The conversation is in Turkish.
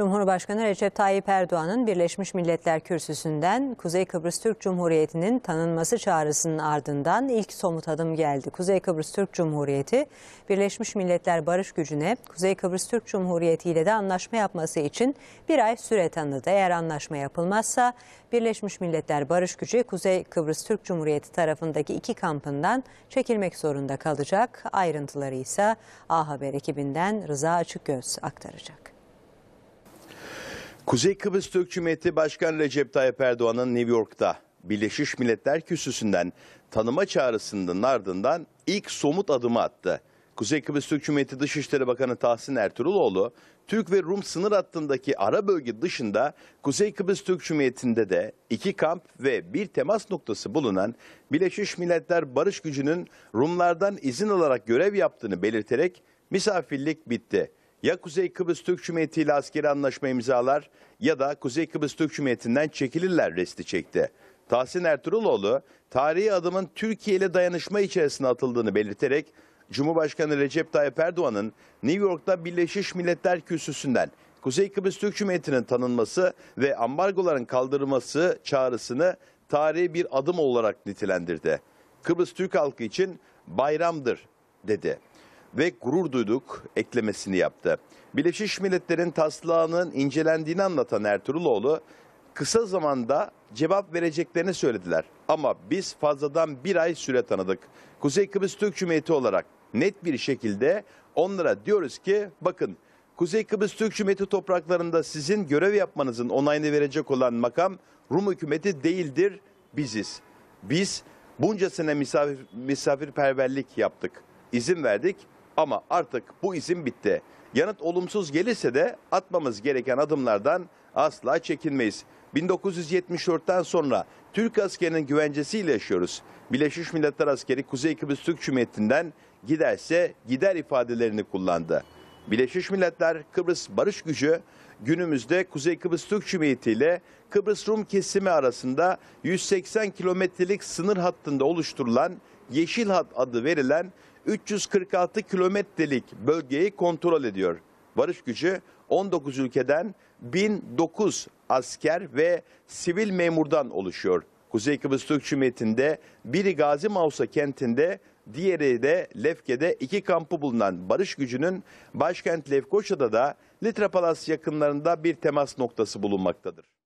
Cumhurbaşkanı Recep Tayyip Erdoğan'ın Birleşmiş Milletler Kürsüsü'nden Kuzey Kıbrıs Türk Cumhuriyeti'nin tanınması çağrısının ardından ilk somut adım geldi. Kuzey Kıbrıs Türk Cumhuriyeti, Birleşmiş Milletler Barış Gücü'ne Kuzey Kıbrıs Türk Cumhuriyeti ile de anlaşma yapması için bir ay süre tanıdı. Eğer anlaşma yapılmazsa Birleşmiş Milletler Barış Gücü, Kuzey Kıbrıs Türk Cumhuriyeti tarafındaki iki kampından çekilmek zorunda kalacak. Ayrıntıları ise A Haber ekibinden Rıza Açıkgöz aktaracak. Kuzey Kıbrıs Türk Cumhuriyeti Başkanı Recep Tayyip Erdoğan'ın New York'ta Birleşmiş Milletler Kürsüsü'nden tanıma çağrısının ardından ilk somut adımı attı. Kuzey Kıbrıs Türk Cumhuriyeti Dışişleri Bakanı Tahsin Ertuğruloğlu, Türk ve Rum sınır hattındaki ara bölge dışında Kuzey Kıbrıs Türk Cumhuriyeti'nde de iki kamp ve bir temas noktası bulunan Birleşmiş Milletler Barış Gücü'nün Rumlardan izin alarak görev yaptığını belirterek misafirlik bitti ya Kuzey Kıbrıs Türk Cumhuriyeti ile askeri anlaşma imzalar ya da Kuzey Kıbrıs Türk Cumhuriyeti'nden çekilirler resti çekti. Tahsin Ertuğruloğlu tarihi adımın Türkiye ile dayanışma içerisine atıldığını belirterek Cumhurbaşkanı Recep Tayyip Erdoğan'ın New York'ta Birleşmiş Milletler Kürsüsü'nden Kuzey Kıbrıs Türk Cumhuriyeti'nin tanınması ve ambargoların kaldırılması çağrısını tarihi bir adım olarak nitelendirdi. Kıbrıs Türk halkı için bayramdır dedi ve gurur duyduk eklemesini yaptı. Birleşmiş Milletler'in taslağının incelendiğini anlatan Ertuğruloğlu kısa zamanda cevap vereceklerini söylediler. Ama biz fazladan bir ay süre tanıdık. Kuzey Kıbrıs Türk Cumhuriyeti olarak net bir şekilde onlara diyoruz ki bakın Kuzey Kıbrıs Türk Cumhuriyeti topraklarında sizin görev yapmanızın onayını verecek olan makam Rum hükümeti değildir biziz. Biz bunca sene misafir, misafirperverlik yaptık, izin verdik ama artık bu izin bitti. Yanıt olumsuz gelirse de atmamız gereken adımlardan asla çekinmeyiz. 1974'ten sonra Türk askerinin güvencesiyle yaşıyoruz. Birleşmiş Milletler askeri Kuzey Kıbrıs Türk Cumhuriyeti'nden giderse gider ifadelerini kullandı. Birleşmiş Milletler Kıbrıs Barış Gücü günümüzde Kuzey Kıbrıs Türk Cumhuriyeti ile Kıbrıs Rum kesimi arasında 180 kilometrelik sınır hattında oluşturulan Yeşil Hat adı verilen 346 kilometrelik bölgeyi kontrol ediyor. Barış gücü 19 ülkeden 1009 asker ve sivil memurdan oluşuyor. Kuzey Kıbrıs Türk Cumhuriyeti'nde biri Gazi Mausa kentinde, diğeri de Lefke'de iki kampı bulunan Barış Gücü'nün başkent Lefkoşa'da da Litra Palas yakınlarında bir temas noktası bulunmaktadır.